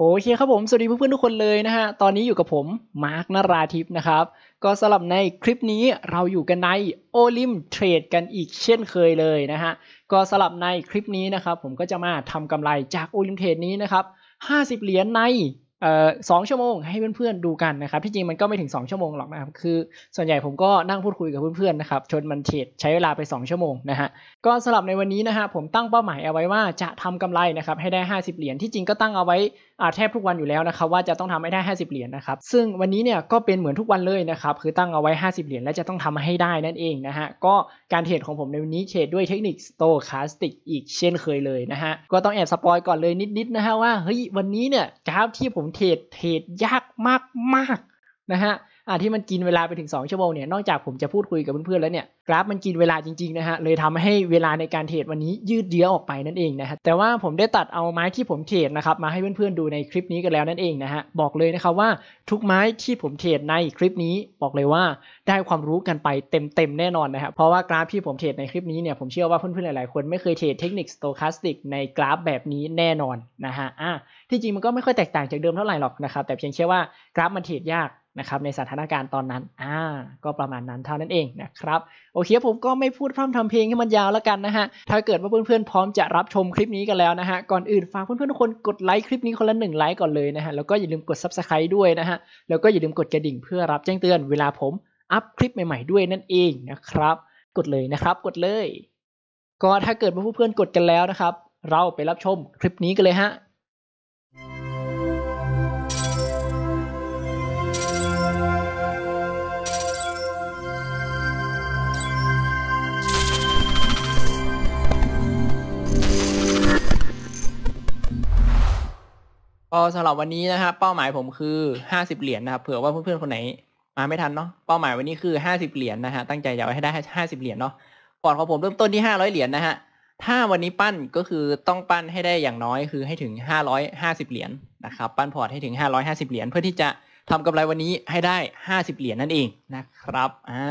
โอเคครับผมสวัสดีเพื่อนๆทุกคนเลยนะฮะ ตอนนี้อยู่กับผม มาร์คนราทิพย์นะครับ ก็สำหรับในคลิปนี้เราอยู่กันในโอลิมเทรดกันอีกเช่นเคยเลยนะฮะ ก็สำหรับในคลิปนี้นะครับ ผมก็จะมาทำกำไรจากโอลิมเทรดนี้นะครับ 50 เหรียญในสองชั่วโมงให้เพื่อนๆดูกันนะครับที่จริงมันก็ไม่ถึง2ชั่วโมงหรอกนะครับคือส่วนใหญ่ผมก็นั่งพูดคุยกับเพื่อนๆนะครับชนมันเทรดใช้เวลาไป 2 ชั่วโมงนะฮะก็สำหรับในวันนี้นะฮะผมตั้งเป้าหมายเอาไว้ว่าจะทำกำไรนะครับให้ได้50เหรียญที่จริงก็ตั้งเอาไว้อาแทบทุกวันอยู่แล้วนะครับว่าจะต้องทำให้ได้50 เหรียญนะครับซึ่งวันนี้เนี่ยก็เป็นเหมือนทุกวันเลยนะครับคือตั้งเอาไว้ 50เหรียญและจะต้องทำให้ได้นั่นเองนะฮะก็การเทรดของผมในวันนี้เทรดด้วยเทคนิคสโตคาสติกอีกเช่นเคยเลยนะฮะก็ต้องแอบสปอยก่อนเลยนิดๆนะฮะว่าเฮ้ยวันนี้เนี่ยกราฟที่ผมเทรดเทรดยากมากมากนะฮะอ่ะที่มันกินเวลาไปถึง 2ชั่วโมงเนี่ยนอกจากผมจะพูดคุยกับเพื่อนๆแล้วเนี่ยกราฟมันกินเวลาจริงๆนะฮะเลยทำให้เวลาในการเทรดวันนี้ยืดเยื้อออกไปนั่นเองนะฮะแต่ว่าผมได้ตัดเอาไม้ที่ผมเทรดนะครับมาให้เพื่อนๆดูในคลิปนี้กันแล้วนั่นเองนะฮะบอกเลยนะครับว่าทุกไม้ที่ผมเทรดในคลิปนี้บอกเลยว่าได้ความรู้กันไปเต็ม ๆ แน่นอนนะครับเพราะว่ากราฟที่ผมเทรดในคลิปนี้เนี่ยผมเชื่อว่าเพื่อนๆหลายๆคนไม่เคยเทรดเทคนิคสโตคาสติกในกราฟแบบนี้แน่นอนนะฮะอ่ะที่จริงมันก็ไม่ค่อยแตกต่างจากเดิมเท่าไหร่หรอกนะครับแต่เพียงแค่ว่ากราฟมันเทรดยากนะครับในสถานการณ์ตอนนั้นอ่าก็ประมาณนั้นเท่านั้นเองนะครับโอเคผมก็ไม่พูดพร่ำทำเพลงให้มันยาวแล้วกันนะฮะถ้าเกิดว่าเพื่อนๆพร้อมจะรับชมคลิปนี้กันแล้วนะฮะก่อนอื่น ฝากเพื่อนๆทุกคนกดไลค์คลิปนี้คนละหนึ่งไลค์ก่อนเลยนะฮะแล้วก็อย่าลืมกด subscribe ด้วยนะฮะแล้วก็อย่าลืมกดกระดิ่งเพื่อรับแจ้งเตือนเวลาผมอัพคลิปใหม่ๆด้วย นั่นเองนะครับ กดเลยนะครับ กดเลยก็ถ้าเกิดว่าเพื่อนๆกดกันแล้วนะครับ เราไปรับชมคลิปนี้กันเลยฮะก็สำหรับวันนี้นะครับเป้าหมายผมคือห้าสิบเหรียญนะครับเผื่อว่าเพื่อนๆคนไหนมาไม่ทันเนาะเป้าหมายวันนี้คือห้าสิบเหรียญนะฮะตั้งใจจะากให้ได้ห้าสิบเหรียญเนาะพอร์ตของผมเริ่มต้นที่ห้าร้อยเหรียญนะฮะ ถ้าวันนี้ปั้นก็คือต้องปั้นให้ได้อย่างน้อยคือให้ถึงห้าร้อยห้าสิบเหรียญนะครับปั้นพอร์ตให้ถึงห้าร้อยห้าสิบเหรียญเพื่อที่จะทำกำไรวันนี้ให้ได้ห้าสิบเหรียญนั่นเองนะครับอ่า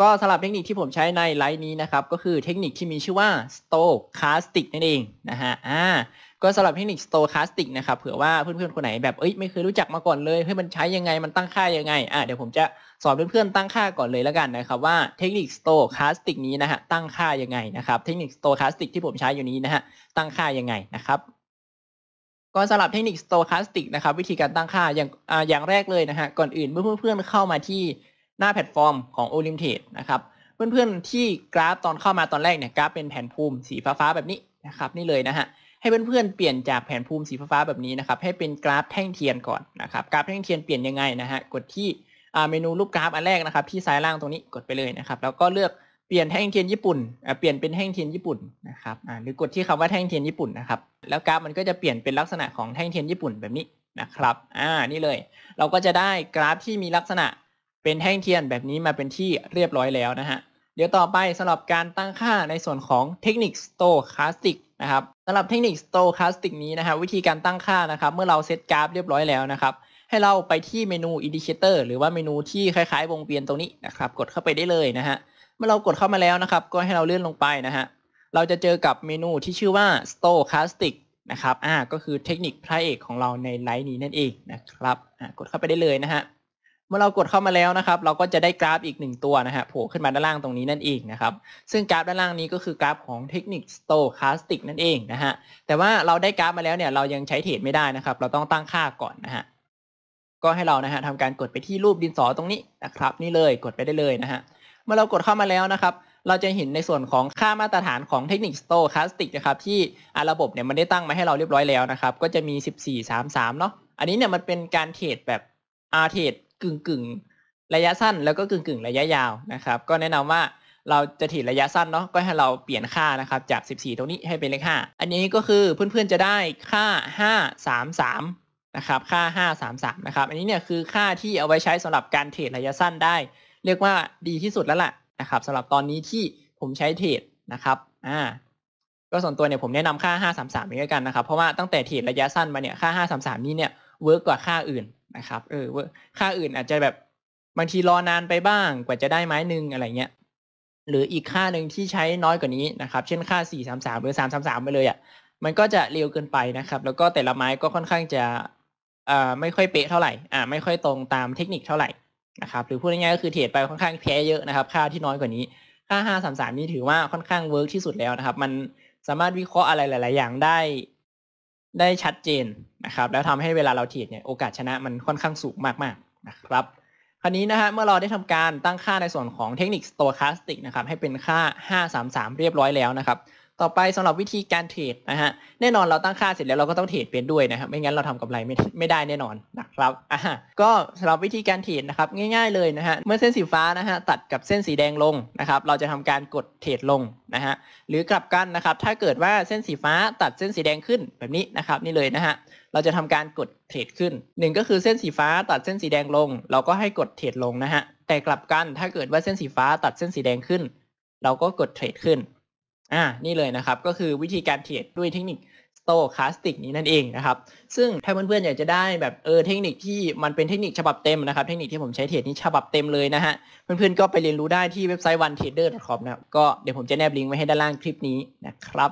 ก็สำหรับเทคนิคที่ผมใช้ในไลฟ์นี้นะครับก็คือเทคนิคที่มีชื่อว่า stochastic นั่นเองนะฮะ อ่า ก็สำหรับเทคนิค stochastic นะครับเผื่อว่าเพื่อนๆคนไหนแบบเอ้ยไม่เคยรู้จักมาก่อนเลยเฮ้ยมันใช้ยังไงมันตั้งค่ายังไงอ่าเดี๋ยวผมจะสอนเพื่อนๆตั้งค่าก่อนเลยแล้วกันนะครับว่าเทคนิค stochastic นี้นะฮะตั้งค่ายังไงนะครับเทคนิค stochastic ที่ผมใช้อยู่นี้นะฮะตั้งค่ายังไงนะครับก็สำหรับเทคนิค stochastic นะครับวิธีการตั้งค่าอย่างอย่างแรกเลยนะฮะก่อนอื่นเมื่อเพื่อนๆเข้ามาที่หน้าแพลตฟอร์มของ o l i m t e นะครับเพื่อนๆที่กราฟตอนเข้ามาตอนแรกเนี่ยกราฟเป็นแผนภูมิสีฟ้าๆแบบนี้นะครับนี่เลยนะฮะให้เพื่อนๆเปลี่ยนจากแผนภูมิสีฟ้าๆแบบนี้นะครับให้เป็นกราฟแท่งเทียนก่อนนะครับกราฟแท่งเทียนเปลี่ยนยังไงนะฮะกดที่เมนูรูปกราฟอันแรกนะครับ ที่ซ้ายล่างตรงนี้กดไปเลยนะครับแล้วก็เลือกเปลี่ยนแท่งเทียน ญี่ปุ่นเปลี่ยนเป็นแท่งเทียนญี่ปุ่นนะครับหรือกดที่คำว่าแท่งเทียนญี่ปุ่นนะครับแล้วกราฟมันก็จะเปลี่ยนเป็นลักษณะของแท่งเทียน ญี่ปุ่น แบบนี้นะครับอ่านี่เลย เราก็จะได้กราฟที่มีลักษณะเป็นแท่งเทียนแบบนี้มาเป็นที่เรียบร้อยแล้วนะฮะ เดี๋ยวต่อไปสำหรับการตั้งค่าในส่วนของเทคนิคสโตค h สติกนะครับสำหรับเทคนิคสโตค h สติกนี้นะฮะวิธีการตั้งค่านะครับ เมื่อเราเซตกราฟเรียบร้อยแล้วนะครับ ให้เราไปที่เมนู indicator หรือว่าเมนูที่คล้ายๆ วงเวียนตรงนี้นะครับ กดเข้าไปได้เลยนะฮะ เมื่อเรากดเข้ามาแล้วนะครับ ก็ให้เราเลื่อนลงไปนะฮะเราจะเจอกับเมนูที่ชื่อว่า stochastic นะครับ อ่าก็คือเทคนิคพระเอกของเราในไลน์นี้นั่นเองนะครับอ่ากดเข้าไปได้เลยนะฮะเมื่อเรากดเข้ามาแล้วนะครับเราก็จะได้กราฟอีกหนึ่งตัวนะฮะโผล่ขึ้นมาด้านล่างตรงนี้นั่นเองนะครับซึ่งกราฟด้านล่างนี้ก็คือกราฟของเทคนิคสโตคาสติกนั่นเองนะฮะแต่ว่าเราได้กราฟมาแล้วเนี่ยเรายังใช้เทรดไม่ได้นะครับ เราต้องตั้งค่าก่อนนะฮะก็ให้เรานะฮะทำการกดไปที่รูปดินสอตรงนี้นะครับนี่เลยกดไปได้เลยนะฮะเมื่อเรากดเข้ามาแล้วนะครับ เราจะเห็นในส่วนของค่ามาตรฐานของเทคนิคสโตคาสติกนะครับที่ระบบเนี่ยมันได้ตั้งมาให้เราเรียบร้อยแล้วนะครับ ก็จะมี 14 33เนาะอันนี้เนี่ยมันเป็นการเทรดแบบอาเทรดกึ่งกึ่งระยะสั้นแล้วก็กึ่งกึ่งระยะยาวนะครับก็แนะนำว่าเราจะถีดระยะสั้นเนาะก็ให้เราเปลี่ยนค่านะครับจาก 14ตรงนี้ให้เป็นเลข5อันนี้ก็คือเพื่อนๆจะได้ค่า533นะครับค่า533นะครับอันนี้เนี่ยคือค่าที่เอาไว้ใช้สำหรับการเทรดระยะสั้นได้ เรียกว่าดีที่สุดแล้วล่ะนะครับสำหรับตอนนี้ที่ผมใช้เทรดนะครับอ่าก็ส่วนตัวเนี่ยผมแนะนำค่า533นี้กันนะครับเพราะว่าตั้งแต่เทรดระยะสั้นมาเนี่ยค่า533นี้เนี่ยเวิร์กกว่าค่าอื่นนะครับเออว่าค่าอื่นอาจจะแบบบางทีรอนานไปบ้างกว่าจะได้ไม้หนึ่งอะไรเงี้ยหรืออีกค่าหนึ่งที่ใช้น้อยกว่านี้นะครับเช่นค่า 433หรือ333ไปเลยอะ่ะมันก็จะเร็วเกินไปนะครับ แล้วก็แต่ละไม้ก็ค่อนข้างจะอ่าไม่ค่อยเป๊ะเท่าไหร่ อ่าไม่ค่อยตรงตามเทคนิคเท่าไหร่นะครับหรือพูดง่ายๆก็คือเทรดไปค่อนข้างแพ้เยอะนะครับ ค่าที่น้อยกว่านี้ ค่า 533นี่ถือว่าค่อนข้างเวิร์กที่สุดแล้วนะครับ มันสามารถวิเคราะห์อะไรหลายๆอย่างได้ได้ชัดเจนนะครับ แล้วทำให้เวลาเราเทรดเนี่ยโอกาสชนะมันค่อนข้างสูงมากๆนะครับ คราวนี้นะฮะเมื่อเราได้ทำการตั้งค่าในส่วนของเทคนิคสโตค h สติกนะครับให้เป็นค่า 533 เรียบร้อยแล้วนะครับต่อไปสำหรับวิธีการเทรดนะฮะแน่นอน เราตั้งค่าเสร็จแล้วเราก็ต้องเทรดเป็นด้วยนะครับไม่งั้นเราทำกำไรไม่ไม่ได้แน่นอนนะครับอ่ะก็สำหรับวิธีการเทรดนะครับง่ายๆเลยนะฮะเมื่อเส้นสีฟ้านะฮะตัดกับเส้นสีแดงลงนะครับเราจะทำการกดเทรดลงนะฮะหรือกลับกันนะครับถ้าเกิดว่าเส้นสีฟ้าตัดเส้นสีแดงขึ้นแบบนี้นะครับนี่เลยนะฮะเราจะทำการกดเทรดขึ้นหนึ่งก็คือเส้นสีฟ้าตัดเส้นสีแดงลงเราก็ให้กดเทรดลงนะฮะแต่กลับกันถ้าเกิดว่าเส้นสีฟ้าตัดเส้นสีแดงขึ้น เราก็กดเทรดขึ้นอ่านี่เลยนะครับก็คือวิธีการเทรดด้วยเทคนิคโตคาสติกนี้นั่นเองนะครับ ซึ่งถ้าเพื่อนๆอยากจะได้แบบเออเทคนิคที่มันเป็นเทคนิคฉบับเต็มนะครับ เทคนิคที่ผมใช้เทรดนี้ฉบับเต็มเลยนะฮะเพื่อนๆก็ไปเรียนรู้ได้ที่เว็บไซต์ one trader com นะก็เดี๋ยวผมจะแนบลิงก์ไว้ให้ด้านล่างคลิปนี้นะครับ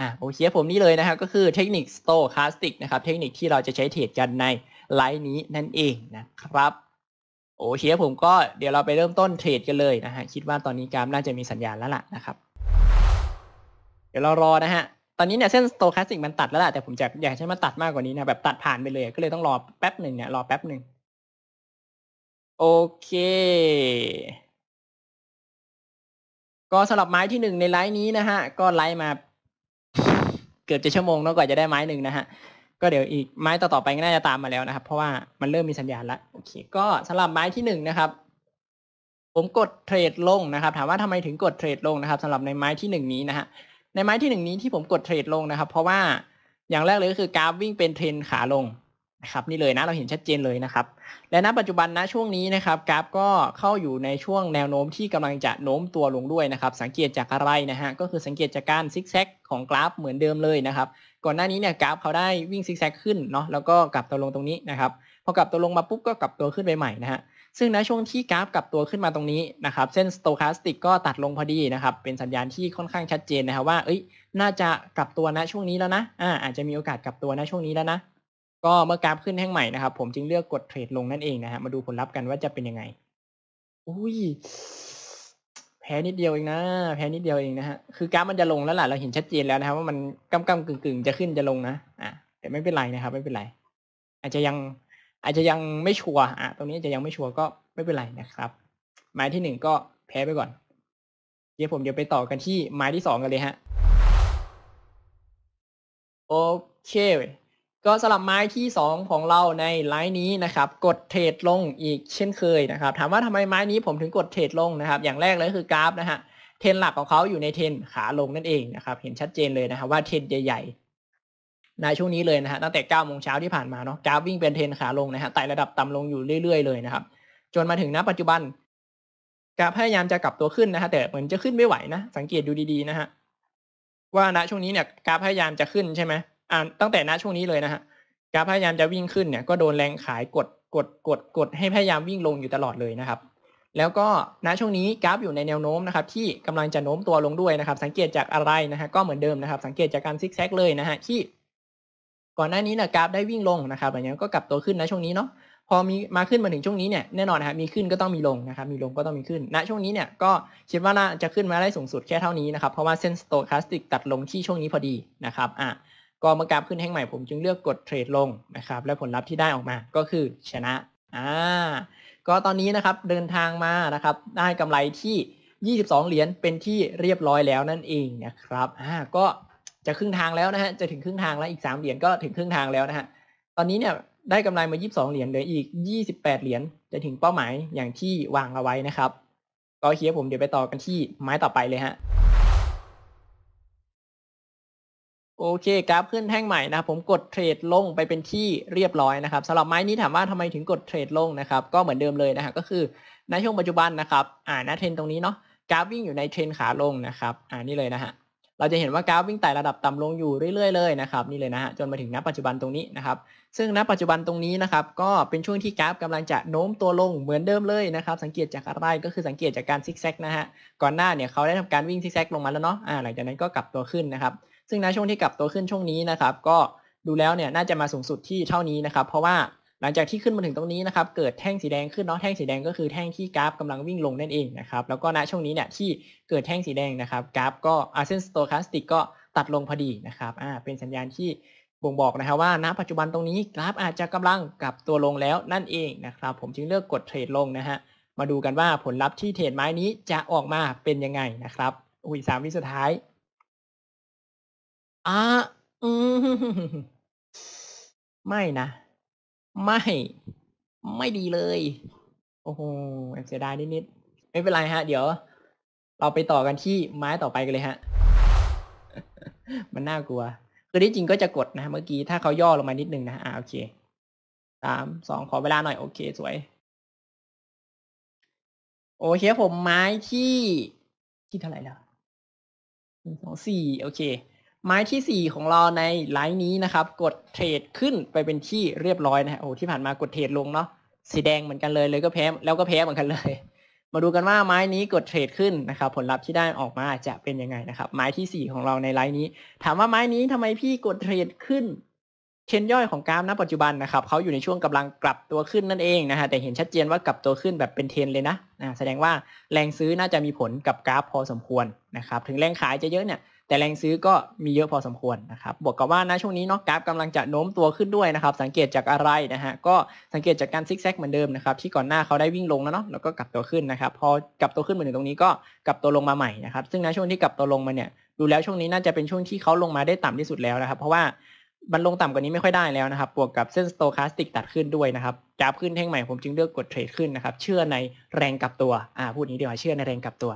อ่าโอเคผมนี่เลยนะครับ ก็คือเทคนิคโตคาสติกนะครับเทคนิคที่เราจะใช้เทรดกันในไลน์นี้นั่นเองนะครับโอเคผมก็เดี๋ยวเราไปเริ่มต้นเทรดกันเลยนะฮะคิดว่าตอนนี้กราฟน่าจะมีสัญญาณแล้วล่ะนะครับเดี๋ยวเรารอนะฮะ ตอนนี้เนี่ยเส้นสโตแคสติกมันตัดแล้วแหละแต่ผมจะอยากให้มันตัดมากกว่านี้นะ แบบตัดผ่านไปเลย ก็เลยต้องรอแป๊บหนึ่งเนี่ย รอแป๊บหนึ่ง โอเค ก็สำหรับไม้ที่หนึ่งในไลน์นี้นะฮะ ก็ไลน์มาเกือบจะชั่วโมงแล้วกว่าจะได้ไม้หนึ่งนะฮะ ก็เดี๋ยวอีกไม้ต่อ ๆ ไปก็น่าจะตามมาแล้วนะครับ เพราะว่ามันเริ่มมีสัญญาณแล้ว โอเค ก็สำหรับไม้ที่หนึ่งนะครับ ผมกดเทรดลงนะครับ ถามว่าทำไมถึงกดเทรดลงนะครับสำหรับในไม้ที่หนึ่งนี้นะฮะในไม้ที่หนึ่งนี้ที่ผมกดเทรดลงนะครับ เพราะว่าอย่างแรกเลยก็คือกราฟวิ่งเป็นเทรนขาลงนะครับนี่เลยนะเราเห็นชัดเจนเลยนะครับและณปัจจุบันนะช่วงนี้นะครับกราฟก็เข้าอยู่ในช่วงแนวโน้มที่กำลังจะโน้มตัวลงด้วยนะครับสังเกตจากอะไรนะฮะก็คือสังเกตจากการซิกแซกของกราฟ เหมือนเดิมเลยนะครับก่อนหน้านี้เนี่ยกราฟเขาได้วิ่งซิกแซกขึ้นเนาะแล้วก็กลับตัวลงตรงนี้นะครับพอกลับตัวลงมาปุ๊บก็กลับตัวขึ้นไปใหม่นะฮะซึ่งในช่วงที่กราฟกลับตัวขึ้นมาตรงนี้นะครับเส้นสโตคาสติกก็ตัดลงพอดีนะครับเป็นสัญญาณที่ค่อนข้างชัดเจนนะครับว่าเอ้ย น่าจะกลับตัวณช่วงนี้แล้วนะอ่าอาจจะมีโอกาสกลับตัวณช่วงนี้แล้วนะก็เมื่อกราฟขึ้นแท่งใหม่นะครับผมจึงเลือกกดเทรดลงนั่นเองนะฮะมาดูผลลัพธ์กันว่าจะเป็นยังไงอุ้ยแพ้นิดเดียวเองนะแพ้นิดเดียวเองนะฮะคือกราฟมันจะลงแล้วล่ะเราเห็นชัดเจนแล้วนะครับ ว่ามันกำกำกึ่งกึ่งจะขึ้นจะลงนะอ่าแต่ไม่เป็นไรนะครับไม่เป็นไร อาจจะยังอาจจะยังไม่ชัวร์อ่ะตรงนี้จะยังไม่ชัวร์ก็ไม่เป็นไรนะครับ ไม้ที่หนึ่งก็แพ้ไปก่อน เดี๋ยวผมเดี๋ยวไปต่อกันที่ไม้ที่สองกันเลยฮะ โอเค ก็สลับไม้ที่สองของเราในไลน์นี้นะครับ กดเทรดลงอีกเช่นเคยนะครับ ถามว่าทำไมไม้นี้ผมถึงกดเทรดลงนะครับ อย่างแรกเลยคือกราฟนะฮะ เทรนหลักของเขาอยู่ในเทรนขาลงนั่นเองนะครับ เห็นชัดเจนเลยนะครับว่าเทรนใหญ่ในช่วงนี้เลยนะฮะตั้งแต่9โมงเช้าที่ผ่านมาเนาะกราฟวิ่งเป็นเทรนขาลงนะฮะไต่ระดับต่ำลงอยู่เรื่อยๆเลยนะครับ จนมาถึงณ ปัจจุบันกราฟพยายามจะกลับตัวขึ้นนะฮะแต่เหมือนจะขึ้นไม่ไหวนะ สังเกตดูดีๆนะฮะว่าณช่วงนี้เนี่ย กราฟพยายามจะขึ้นใช่ไหมอ่าตั้งแต่ณช่วงนี้เลยนะฮะกราฟพยายามจะวิ่งขึ้นเนี่ยก็โดนแรงขายกดกด กดกด ให้พยายามวิ่งลงอยู่ตลอดเลยนะครับ แล้วก็ณช่วงนี้กราฟอยู่ในแนวโน้มนะครับ ที่กำลังจะโน้มตัวลงด้วยนะครับ สังเกตจากอะไรนะฮะก็เหมือนเดิมนะครับ สังเกตจากการซิกแซกเลยนะฮะที่ก่อนหน้านี้นะกราฟได้วิ่งลงนะครับอย่างเงี้ยก็กลับตัวขึ้นนะช่วงนี้เนาะพอมีมาขึ้นมาถึงช่วงนี้เนี่ยแน่นอนนะครับมีขึ้นก็ต้องมีลงนะครับมีลงก็ต้องมีขึ้นณช่วงนี้เนี่ยก็คิดว่าน่าจะขึ้นมาได้สูงสุดแค่เท่านี้นะครับเพราะว่าเส้นสโตคาสติกตัดลงที่ช่วงนี้พอดีนะครับอ่ะก็เมื่อกราฟขึ้นแห่งใหม่ผมจึงเลือกกดเทรดลงนะครับและผลลัพธ์ที่ได้ออกมาก็คือชนะอ่าก็ตอนนี้นะครับเดินทางมานะครับได้กำไรที่ 22 เหรียญเป็นที่เรียบร้อยแล้วนั่นเองนะครับอ่าก็จะครึ่งทางแล้วนะฮะ จะถึงครึ่งทางแล้วอีกสามเหรียญก็ถึงครึ่งทางแล้วนะฮะ ตอนนี้เนี่ย ได้กำไรมา22เหรียญ เหลืออีก28เหรียญจะถึงเป้าหมายอย่างที่วางเอาไว้นะครับ ก็เคียผมเดี๋ยวไปต่อกันที่ไม้ต่อไปเลยฮะ โอเค กราฟขึ้นแท่งใหม่นะผมกดเทรดลงไปเป็นที่เรียบร้อยนะครับสำหรับไม้นี้ถามว่าทำไมถึงกดเทรดลงนะครับก็เหมือนเดิมเลยนะฮะก็คือในช่วงปัจจุบันนะครับอ่านะเทรนตรงนี้เนาะกราฟวิ่งอยู่ในเทรนขาลงนะครับ อ่านี่เลยนะฮะเราจะเห็นว่ากราฟวิ่งไต่ระดับต่ำลงอยู่เรื่อยๆเลยนะครับนี่เลยนะฮะจนมาถึงณปัจจุบันตรงนี้นะครับซึ่งณปัจจุบันตรงนี้นะครับก็เป็นช่วงที่กราฟกำลังจะโน้มตัวลงเหมือนเดิมเลยนะครับสังเกตจากอะไรก็คือสังเกตจากการซิกแซกนะฮะก่อนหน้าเนี่ยเขาได้ทำการวิ่งซิกแซกลงมาแล้วเนาะอ่าหลังจากนั้นก็กลับตัวขึ้นนะครับซึ่งณช่วงที่กลับตัวขึ้นช่วงนี้นะครับก็ดูแล้วเนี่ยน่าจะมาสูงสุดที่เท่านี้นะครับ เพราะว่าหลังจากที่ขึ้นมาถึงตรงนี้นะครับ เกิดแท่งสีแดงขึ้นเนาะ แท่งสีแดง ก็คือแท่งที่กราฟ กำลังวิ่งลงนั่นเองนะครับ แล้วก็ณช่วงนี้เนี่ย ที่เกิดแท่งสีแดงนะครับ กราฟ ก็อาเซนสโตคาสติกก็ตัดลงพอดีนะครับอ่าเป็นสัญญาณที่บ่งบอกนะครับว่า ณ ปัจจุบันตรงนี้กราฟอาจจะกำลังกลับตัวลงแล้วนั่นเองนะครับ ผมจึงเลือกกดเทรดลงนะฮะ มาดูกันว่าผลลัพธ์ที่เทรดไม้นี้จะออกมาเป็นยังไงนะครับ อุ้ยสามวิสุดท้ายอ่าอืมไม่นะไม่ ไม่ดีเลย โอ้โหเสียดายนิดๆ ไม่เป็นไรฮะ เดี๋ยว เราไปต่อกันที่ไม้ต่อไปกันเลยฮะ มันน่ากลัว คือที่จริงก็จะกดนะ เมื่อกี้ ถ้าเขาย่อลงมานิดนึงนะ อ่าโอเคสาม สอง ขอเวลาหน่อยโอเค สวย โอเค ผมไม้ที่ที่เท่าไหร่แล้วหนึ่งสองสี่โอเคไม้ที่ 4 ของเราในไลน์นี้นะครับกดเทรดขึ้นไปเป็นที่เรียบร้อยนะฮะโอ้ที่ผ่านมากดเทรดลงเนาะสีแดงเหมือนกันเลยเลยก็แพ้แล้วก็แพ้เหมือนกันเลย มาดูกันว่าไม้นี้กดเทรดขึ้นนะครับผลลัพธ์ที่ได้ออกมาจะเป็นยังไงนะครับไม้ที่4ของเราในไลน์นี้ ถามว่าไม้นี้ทำไมพี่กดเทรดขึ้นเชนย่อยของกราฟณปัจจุบันนะครับเขาอยู่ในช่วงกำลังกลับตัวขึ้นนั่นเองนะฮะแต่เห็นชัดเจนว่ากลับตัวขึ้นแบบเป็นเทรนเลยนะนะ แสดงว่าแรงซื้อน่าจะมีผลกับกราฟพอสมควรนะครับถึงแรงขายจะเยอะเนี่ยแต่แรงซื้อก็มีเยอะพอสมควรนะครับ บวกกับว่านะช่วงนี้เนาะกราฟกำลังจะโน้มตัวขึ้นด้วยนะครับสังเกตจากอะไรนะฮะก็สังเกตจากการซิกแซกเหมือนเดิมนะครับที่ก่อนหน้าเขาได้วิ่งลงแล้วเนาะแล้วก็กลับตัวขึ้นนะครับพอกลับตัวขึ้นมาถึงตรงนี้ก็กลับตัวลงมาใหม่นะครับซึ่งนะช่วงที่กลับตัวลงมาเนี่ยดูแล้วช่วงนี้น่าจะเป็นช่วงที่เขาลงมาได้ต่ำที่สุดแล้วนะครับ เพราะว่ามันลงต่ำกว่านี้ไม่ค่อยได้แล้วนะครับบวกกับเส้นสโตคาสติกตัดขึ้นด้วยนะครับกราฟขึ้นแท่งใหม่ ผมจึงเลือกกดเทรดขึ้นนะครับเชื่อในแรงกลับตัวอ่าพูดนี้เดี๋ยวเชื่อในแรงกลับตัว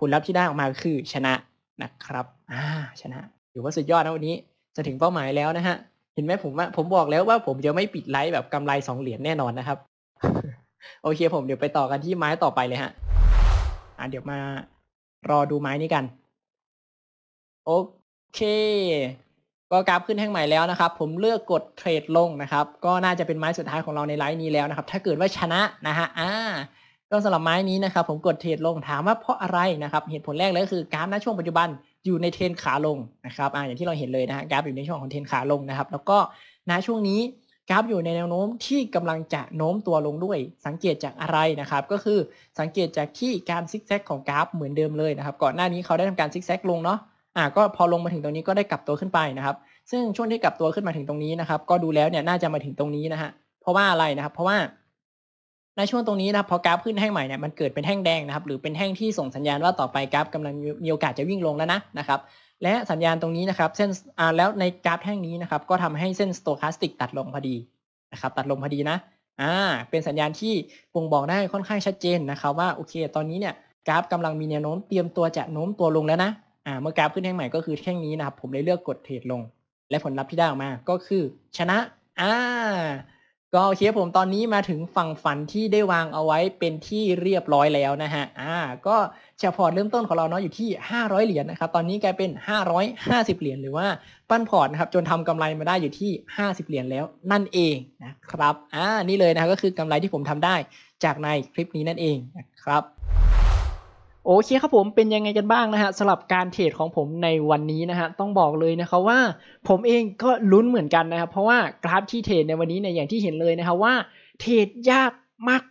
ผลลัพธ์ที่ได้ออกมาคือชนะนะครับอ่าชนะถือว่าสุดยอดนะวันนี้ จะถึงเป้าหมายแล้วนะฮะเห็นไหมผมว่าผมบอกแล้วว่าผมจะไม่ปิดไลฟ์แบบกำไรสองเหรียญแน่นอนนะครับ โอเคผมเดี๋ยวไปต่อกันที่ไม้ต่อไปเลยฮะอ่าเดี๋ยวมา รอดูไม้นี้กัน โอเค ก็กราฟขึ้นแท่งใหม่แล้วนะครับผมเลือกกดเทรดลงนะครับ ก็น่าจะเป็นไม้สุดท้ายของเราในไลฟ์นี้แล้วนะครับ ถ้าเกิดว่าชนะนะฮะอ่าก็สำหรับไม้นี้นะครับผมกดเทรดลงถามว่าเพราะอะไรนะครับเหตุผลแรกเลยก็คือการนช่วงปัจจุบันอยู่ในเทรนขาลงนะครับอ่าอย่างที่เราเห็นเลยนะฮะกราฟอยู่ในช่วงของเทรนขาลงนะครับแล้วก็นช่วงนี้กราฟอยู่ในแนวโน้มที่กำลังจะโน้มตัวลงด้วย สังเกตจากอะไรนะครับก็คือสังเกตจากที่การซิกแซกของกราฟเหมือนเดิมเลยนะครับก่อนหน้านี้เขาได้ทำการซิกแซกลงเนาะอ่าก็พอลงมาถึงตรงนี้ก็ได้กลับตัวขึ้นไปนะครับซึ่งช่วงที่กลับตัวขึ้นมาถึงตรงนี้นะครับ ก็ดูแล้วเนี่ยน่าจะมาถึงตรงนี้นะฮะเพราะว่าอะไรนะครับ เพราะว่าในช่วงตรงนี้นะครับพอกราฟขึ้นแท่งใหม่เนี่ยมันเกิดเป็นแท่งแดงนะครับหรือเป็นแท่งที่ส่งสัญญาณว่าต่อไปกราฟกำลังมีโอกาสจะวิ่งลงแล้วนะนะครับและสัญญาณตรงนี้นะครับเส้นอ่าแล้วในกราฟแท่งนี้นะครับก็ทำให้เส้นสโตคาสติกตัดลงพอดีนะครับตัดลงพอดีนะอ่าเป็นสัญญาณที่บ่งบอกได้ค่อนข้างชัดเจนนะครับ ว่าโอเคตอนนี้เนี่ยกราฟกำลังมีแนวโน้มเตรียมตัวจะโน้มตัวลงแล้วนะอ่าเมื่อกราฟขึ้นแท่งใหม่ก็คือแท่งนี้นะครับผมเลยเลือกกดเทรดลง และผลลัพธ์ที่ได้ออกมา ก็คือชนะอ่าก็โอเคผมตอนนี้มาถึงฝั่งฝันที่ได้วางเอาไว้เป็นที่เรียบร้อยแล้วนะฮะ อ่าก็เฉพาะเริ่มต้นของเราเนาะอยู่ที่ 500 เหรียญนนะครับตอนนี้กลายเป็น 550 เหรียญหรือว่าปั้นพอร์ตนะครับจนทำกำไรมาได้อยู่ที่ 50 เหรียญแล้ว นั่นเองนะครับ อ่า นี่เลยนะก็คือกำไรที่ผมทำได้จากในคลิปนี้นั่นเองนะครับโอเคครับผม เป็นยังไงกันบ้างนะฮะสำหรับการเทรดของผมในวันนี้นะฮะต้องบอกเลยนะครับว่าผมเองก็ลุ้นเหมือนกันนะครับเพราะว่ากราฟที่เทรดในวันนี้ในอย่างที่เห็นเลยนะครับ ว่าเทรดยากมาก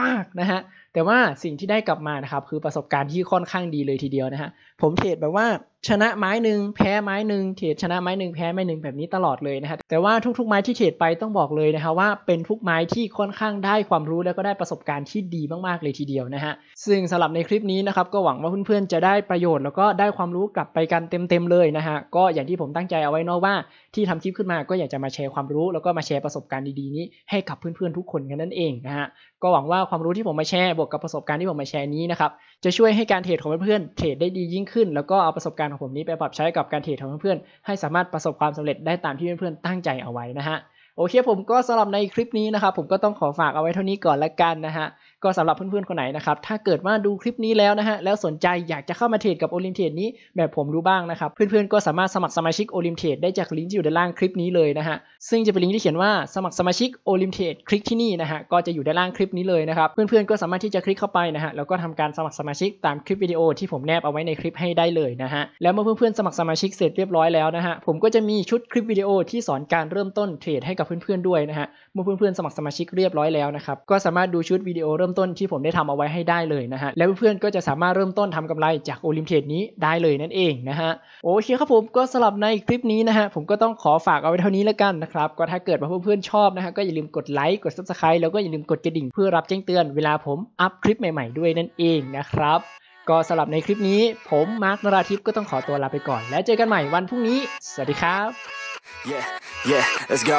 มากนะฮะ แต่ว่าสิ่งที่ได้กลับมานะครับคือประสบการณ์ที่ค่อนข้างดีเลยทีเดียวนะฮะผมเทรดแบบว่าชนะไม้หนึ่งแพ้ไม้หนึ่งเทรดชนะไม้หนึ่งแพ้ไม้หนึ่งแบบนี้ตลอดเลยนะฮะแต่ว่าทุกๆ ไม้ที่เทรดไปต้องบอกเลยนะครับว่าเป็นทุกไม้ที่ค่อนข้างได้ความรู้แล้วก็ได้ประสบการณ์ที่ดีมากๆ เลยทีเดียวนะฮะซึ่งสำหรับในคลิปนี้นะครับก็หวังว่าเพื่อนๆจะได้ประโยชน์แล้วก็ได้ความรู้กลับไปกันเต็มๆเลยนะฮะก็อย่างที่ผมตั้งใจเอาไว้นอกว่า ที่ทำคลิปขึ้นมาก็อยากจะมาแชร์ความรู้ แล้วก็มาแชร์ประสบการณ์ดีๆนี้ ให้กับเพื่อนๆ ทุกคนกันนั่นเองนะฮะก็หวังว่าความรู้ที่ผมมาแชร์บวกกับประสบการณ์ที่ผมมาแชร์นี้นะครับจะช่วยให้การเทรดของเพื่อนๆเทรดได้ดียิ่งขึ้น แล้วก็เอาประสบการณ์ารของผมนี้ไปปรับใช้กับการเทรดของเพื่อนๆให้สามารถประสบความสำเร็จได้ตามที่เพื่อนๆตั้งใจเอาไว้นะฮะ โอเคผมก็สำหรับในคลิปนี้นะครับ ผมก็ต้องขอฝากเอาไว้เท่านี้ก่อนละกันนะฮะก็สำหรับเพื่อนๆคนไหนนะครับ ถ้าเกิดว่าดูคลิปนี้แล้วนะฮะ แล้วสนใจอยากจะเข้ามาเทรดกับโอลิมเทรดนี้แบบผมดูบ้างนะครับ เพื่อนๆก็สามารถสมัครสมาชิกโอลิมเทรดได้จากลิงก์ที่อยู่ด้านล่างคลิปนี้เลยนะฮะ ซึ่งจะเป็นลิงก์ที่เขียนว่าสมัครสมาชิกโอลิมเทรดคลิกที่นี่นะฮะ ก็จะอยู่ด้านล่างคลิปนี้เลยนะครับ เพื่อนๆก็สามารถที่จะคลิกเข้าไปนะฮะ แล้วก็ทำการสมัครสมาชิกตามคลิปวิดีโอที่ผมแนบเอาไว้ในคลิปให้ได้เลยนะฮะ แล้วเมื่อเพื่อนๆสมัครสมาชิกเสร็จเรียบร้อยแล้วนะฮะ ผมก็จะมีชุดคลิปวิดีโอที่สอนการเริ่มต้นเทรดให้กับเพื่อนๆด้วยนะฮะเมื่อเพื่อนๆสมัครสมาชิกเรียบร้อยแล้วนะครับก็สามารถดูชุดวิดีโอเรริ่มต้นที่ผมได้ทำเอาไว้ให้ได้เลยนะฮะแล้วเพื่อนๆก็จะสามารถเริ่มต้นทำกำไรจากโอลิมเพียดนี้ได้เลยนั่นเองนะฮะโอเคครับผมก็สลับในคลิปนี้นะฮะผมก็ต้องขอฝากเอาไว้เท่านี้แล้วกันนะครับก็ถ้าเกิดว่าเพื่อนๆชอบนะฮะก็อย่าลืมกดไลค์กดซับสไคร b e แล้วก็อย่าลืมกดกระดิ่ง เพื่อรับแจ้งเตือนเวลาผมอัพคลิปใหม่ๆด้วยนั่นเองนะครับก็สำหรับในคลิปนี้ผมมาร์คนราทิพย์ก็ต้องขอตัวลาไปก่อนแล้วเจอกันใหม่วันพรุ่งนี้ สวัสดีครับ yeah yeah let's go